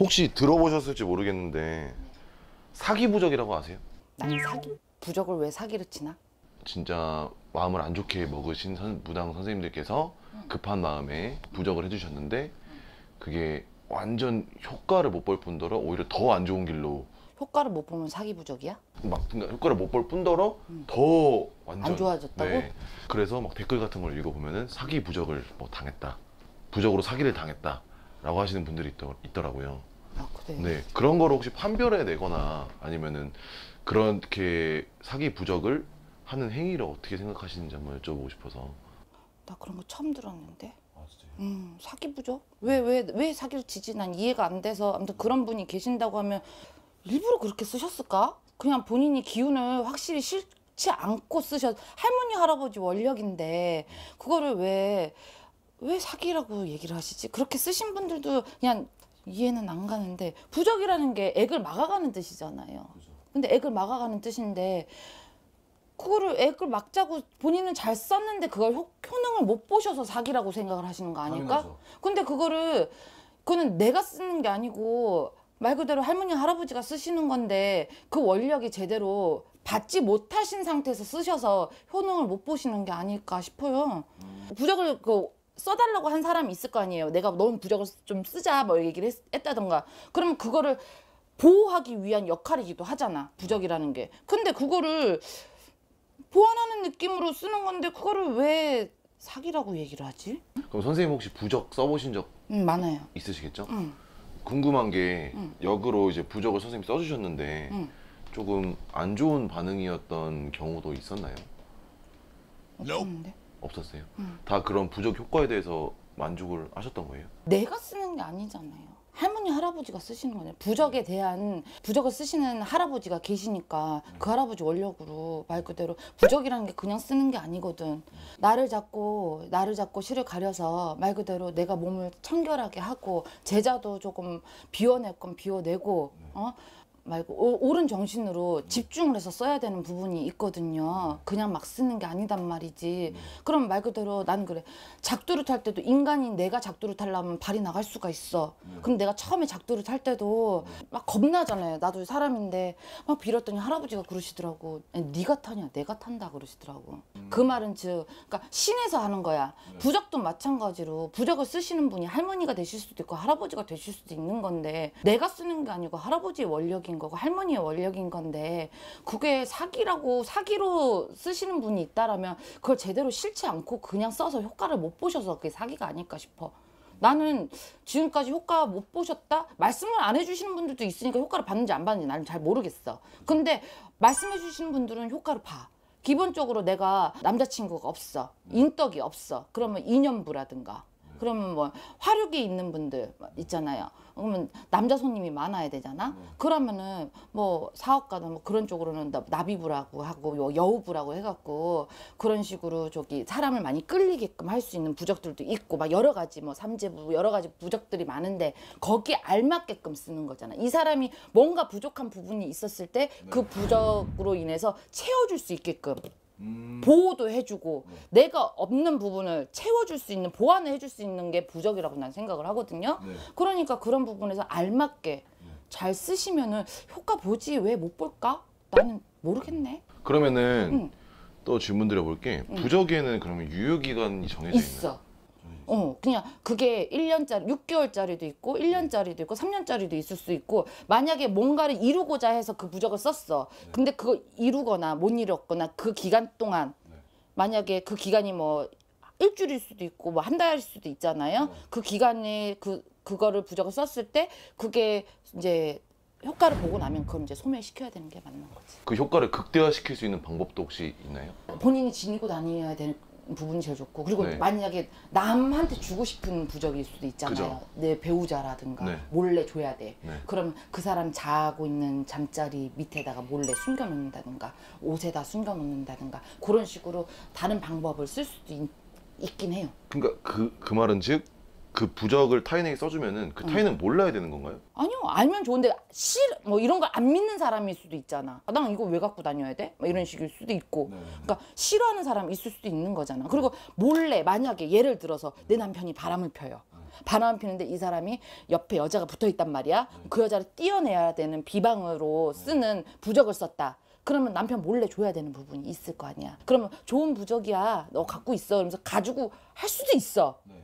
혹시 들어보셨을지 모르겠는데 사기 부적이라고 아세요? 난 음. 사기? 부적을 왜 사기를 치나? 진짜 마음을 안 좋게 먹으신 선, 무당 선생님들께서 급한 마음에 부적을 해주셨는데 그게 완전 효과를 못 볼 뿐더러 오히려 더 안 좋은 길로 효과를 못 보면 사기 부적이야? 막 그러니까 효과를 못 볼 뿐더러 음. 더 완전 안 좋아졌다고? 네. 그래서 막 댓글 같은 걸읽어보면 사기 부적을 뭐 당했다 부적으로 사기를 당했다 라고 하시는 분들이 있더, 라고요 아, 그래요? 네. 그런 거를 혹시 판별해 내거나 아니면은 그렇게 사기 부적을 하는 행위를 어떻게 생각하시는지 한번 여쭤보고 싶어서. 나 그런 거 처음 들었는데. 아, 음, 사기 부적? 왜, 왜, 왜 사기를 치지? 난 이해가 안 돼서. 아무튼 그런 분이 계신다고 하면 일부러 그렇게 쓰셨을까? 그냥 본인이 기운을 확실히 싫지 않고 쓰셨, 할머니, 할아버지 원력인데, 그거를 왜왜 사기라고 얘기를 하시지? 그렇게 쓰신 분들도 그냥 이해는 안 가는데 부적이라는 게 액을 막아가는 뜻이잖아요. 근데 액을 막아가는 뜻인데 그거를 액을 막자고 본인은 잘 썼는데 그걸 효, 능을못 보셔서 사기라고 생각을 하시는 거 아닐까? 당연하죠. 근데 그거를 그거는 내가 쓰는 게 아니고 말 그대로 할머니 할아버지가 쓰시는 건데 그 원력이 제대로 받지 못하신 상태에서 쓰셔서 효능을 못 보시는 게 아닐까 싶어요. 음. 부적을 그 써달라고 한 사람이 있을 거 아니에요. 내가 너무 부적을 좀 쓰자 뭐 얘기를 했, 다던가 그러면 그거를 보호하기 위한 역할이기도 하잖아. 부적이라는 게. 근데 그거를 보완하는 느낌으로 쓰는 건데 그거를 왜 사기라고 얘기를 하지? 그럼 선생님 혹시 부적 써보신 적 음, 많아요. 있으시겠죠? 음. 궁금한 게 음. 역으로 이제 부적을 선생님 써주셨는데 조금 안 좋은 반응이었던 경우도 있었나요? 없었는데? 없었어요. 음. 다 그런 부족 효과에 대해서 만족을 하셨던 거예요? 내가 쓰는 게 아니잖아요. 할머니 할아버지가 쓰시는 거잖 부적에 대한 부적을 쓰시는 할아버지가 계시니까 그 할아버지 원력으로 말 그대로 부적이라는 게 그냥 쓰는 게 아니거든. 나를 잡고 나를 잡고 실을 가려서 말 그대로 내가 몸을 청결하게 하고 제자도 조금 비워낼 건 비워내고 어? 말고 오, 옳은 정신으로 집중을 해서 써야 되는 부분이 있거든요. 그냥 막 쓰는 게 아니단 말이지. 그럼 말 그대로 난 그래. 작두를 탈 때도 인간이 내가 작두를 탈려면 발이 나갈 수가 있어. 그럼 내가 처음에 작두를 탈 때도 막 겁나잖아요. 나도 사람인데 막 빌었더니 할아버지가 그러시더라고. 네가 타냐? 내가 탄다 그러시더라고. 그 말은 즉, 그러니까 신에서 하는 거야. 부적도 마찬가지로 부적을 쓰시는 분이 할머니가 되실 수도 있고 할아버지가 되실 수도 있는 건데 내가 쓰는 게 아니고 할아버지의 원력인 거고 할머니의 원력인 건데 그게 사기라고 사기로 쓰시는 분이 있다라면 그걸 제대로 싫지 않고 그냥 써서 효과를 못 보셔서 그게 사기가 아닐까 싶어. 나는 지금까지 효과 못 보셨다? 말씀을 안 해주시는 분들도 있으니까 효과를 봤는지안봤는지 나는 잘 모르겠어. 근데 말씀해주시는 분들은 효과를 봐. 기본적으로 내가 남자친구가 없어. 인덕이 없어. 그러면 인연부라든가 그러면 뭐 화력이 있는 분들 있잖아요. 그러면 남자 손님이 많아야 되잖아. 음. 그러면은 뭐 사업가는 뭐 그런 쪽으로는 나비부라고 하고 뭐 여우부라고 해갖고 그런 식으로 저기 사람을 많이 끌리게끔 할 수 있는 부적들도 있고 막 여러 가지 뭐 삼재부 여러 가지 부적들이 많은데 거기에 알맞게끔 쓰는 거잖아. 이 사람이 뭔가 부족한 부분이 있었을 때그 네. 부적으로 인해서 채워줄 수 있게끔. 음. 보호도 해주고 네. 내가 없는 부분을 채워줄 수 있는 보완을 해줄 수 있는 게 부적이라고 난 생각을 하거든요. 네. 그러니까 그런 부분에서 알맞게 네. 잘 쓰시면은 효과 보지 왜 못 볼까? 나는 모르겠네. 그러면은 응. 또 질문 드려볼게. 부적에는 그러면 유효 기간이 정해져 있어. 있나요? 어, 그냥 그게 1년짜리, 6개월짜리도 있고 1년짜리도 있고 3년짜리도 있을 수 있고 만약에 뭔가를 이루고자 해서 그 부적을 썼어. 네. 근데 그걸 이루거나 못 이뤘거나 그 기간 동안 네. 만약에 그 기간이 뭐 일주일일 수도 있고 뭐 한 달일 수도 있잖아요. 네. 그 기간에 그 그거를 부적을 썼을 때 그게 이제 효과를 보고 나면 그럼 이제 소멸시켜야 되는 게 맞는 거지. 그 효과를 극대화시킬 수 있는 방법도 혹시 있나요? 본인이 지니고 다녀야 되는. 부분이 제일 좋고 그리고 네. 만약에 남한테 주고 싶은 부적일 수도 있잖아요. 그죠. 내 배우자라든가 네. 몰래 줘야 돼. 네. 그럼 그 사람 자고 있는 잠자리 밑에다가 몰래 숨겨놓는다든가 옷에다 숨겨놓는다든가 그런 식으로 다른 방법을 쓸 수도 있, 긴 해요. 그러니까 그, 그 말은 즉그 부적을 타인에게 써주면은 그 음. 타인은 몰라야 되는 건가요? 아니요 알면 좋은데 싫뭐 이런 걸 안 믿는 사람일 수도 있잖아 아, 난 이거 왜 갖고 다녀야 돼? 막 뭐 이런 식일 수도 있고 네. 그러니까 싫어하는 사람 있을 수도 있는 거잖아 그리고 몰래 만약에 예를 들어서 내 남편이 바람을 펴요 바람 을 피는데 이 사람이 옆에 여자가 붙어 있단 말이야 네. 그 여자를 띄어내야 되는 비방으로 쓰는 부적을 썼다 그러면 남편 몰래 줘야 되는 부분이 있을 거 아니야. 그러면 좋은 부적이야. 너 갖고 있어. 그러면서 가지고 할 수도 있어. 네.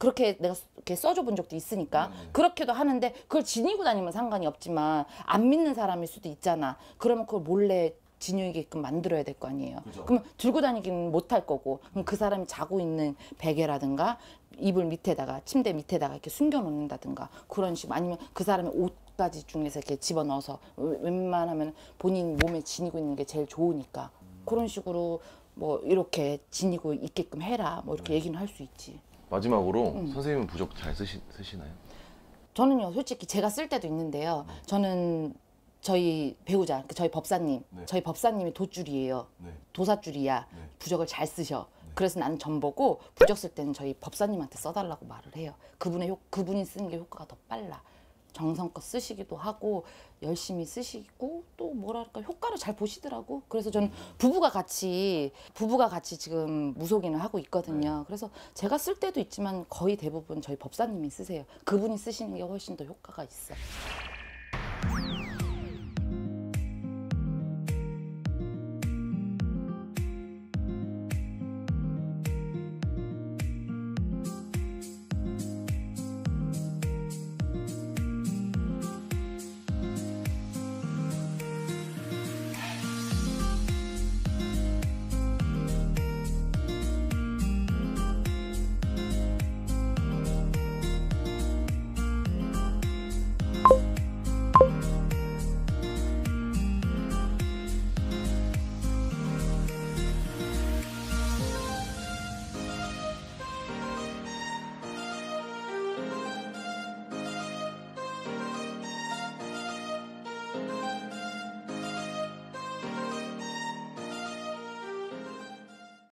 그렇게 내가 이렇게 써줘 본 적도 있으니까 음. 그렇게도 하는데 그걸 지니고 다니면 상관이 없지만 안 믿는 사람일 수도 있잖아 그러면 그걸 몰래 진유니게끔 만들어야 될 거 아니에요 그죠. 그러면 들고 다니기는 못 할 거고 그럼 그 사람이 자고 있는 베개라든가 이불 밑에다가 침대 밑에다가 이렇게 숨겨 놓는다든가 그런 식 아니면 그 사람의 옷까지 중에서 이렇게 집어넣어서 웬만하면 본인 몸에 지니고 있는 게 제일 좋으니까 음. 그런 식으로 뭐 이렇게 지니고 있게끔 해라 뭐 이렇게 음. 얘기는 할 수 있지. 마지막으로 음. 선생님은 부적 잘 쓰시, 쓰시나요? 저는요 솔직히 제가 쓸 때도 있는데요 음. 저는 저희 배우자 그 저희 법사님 네. 저희 법사님이 도줄이에요 네. 도사줄이야 네. 부적을 잘 쓰셔 네. 그래서 나는 전보고 부적 쓸 때는 저희 법사님한테 써달라고 말을 해요 그분의 효, 그분이 쓰는 게 효과가 더 빨라 정성껏 쓰시기도 하고 열심히 쓰시고 또 뭐랄까 효과를 잘 보시더라고. 그래서 저는 부부가 같이 부부가 같이 지금 무속인을 하고 있거든요. 네. 그래서 제가 쓸 때도 있지만 거의 대부분 저희 법사님이 쓰세요. 그분이 쓰시는 게 훨씬 더 효과가 있어. 요